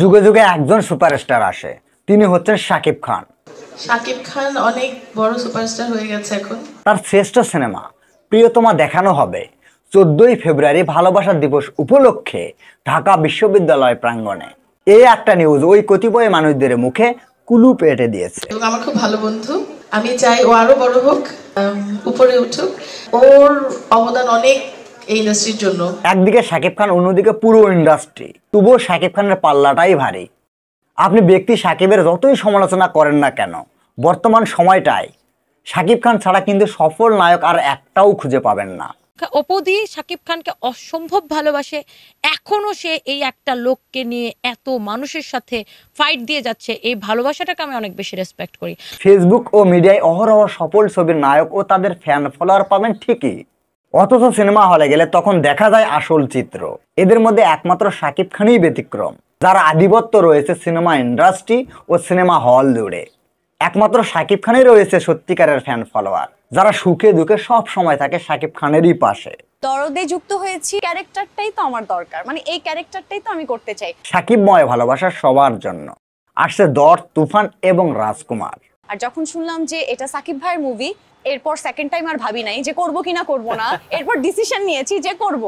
যুগে যুগে একজন সুপারস্টার আসে তিনি হচ্ছেন সাকিব খান সাকিব খান অনেক বড় সুপারস্টার হয়ে গেছে এখন তার শ্রেষ্ঠ সিনেমা প্রিয়তমা দেখানো হবে চোদ্দই ফেব্রুয়ারি ভালোবাসা দিবস উপলক্ষে ঢাকা বিশ্ববিদ্যালয় প্রাঙ্গণে এই একটা নিউজ ওই কতিপয় মানুষদের মুখে কুলু পেটে দিয়েছে আমার খুব ভালো বন্ধু আমি চাই ও আরো বড় হোক উপরে উঠুক ওর অবদান অনেক একদিকে শাকিব খান অন্যদিকে পুরো ইন্ডাস্ট্রি তবুও শাকিব খানের পাল্লাটাই ভারী আপনি ব্যক্তি সাকিবের যতই সমালোচনা করেন না কেন বর্তমান সময়টায় শাকিব খান ছাড়া কিন্তু সফল নায়ক আর একটাও খুঁজে পাবেন না অপদি শাকিব খানকে অসম্ভব ভালোবাসে এখনও সে এই একটা লোককে নিয়ে এত মানুষের সাথে ফাইট দিয়ে যাচ্ছে এই ভালোবাসাটাকে আমি অনেক বেশি রেসপেক্ট করি ফেসবুক ও মিডিয়ায় অহরহ সফল ছবির নায়ক ও তাদের ফ্যান ফলোয়ার পাবেন ঠিকই অথচ সিনেমা হলে গেলে তখন দেখা যায় আসল চিত্র এদের মধ্যে একমাত্র সাকিব খানই ব্যতিক্রম যার আধিপত্য রয়েছে সিনেমা ইন্ডাস্ট্রি ও সিনেমা হল জুড়ে একমাত্র সাকিব খানেই রয়েছে সত্যিকারের ফ্যান ফলোয়ার যারা সুখে দুঃখে সব সময় থাকে সাকিব খানেরই পাশে দরদে যুক্ত হয়েছি ক্যারেক্টারটাই তো আমার দরকার মানে এই ক্যারেক্টারটাই তো আমি করতে চাই সাকিবময় ভালোবাসা সবার জন্য আসছে দর তুফান এবং রাজকুমার আর যখন শুনলাম যে এটা সাকিব ভাইয়ের মুভি এরপর সেকেন্ড টাইম আর ভাবি নাই যে করবো কিনা করবো না এরপর ডিসিশন নিয়েছি যে করব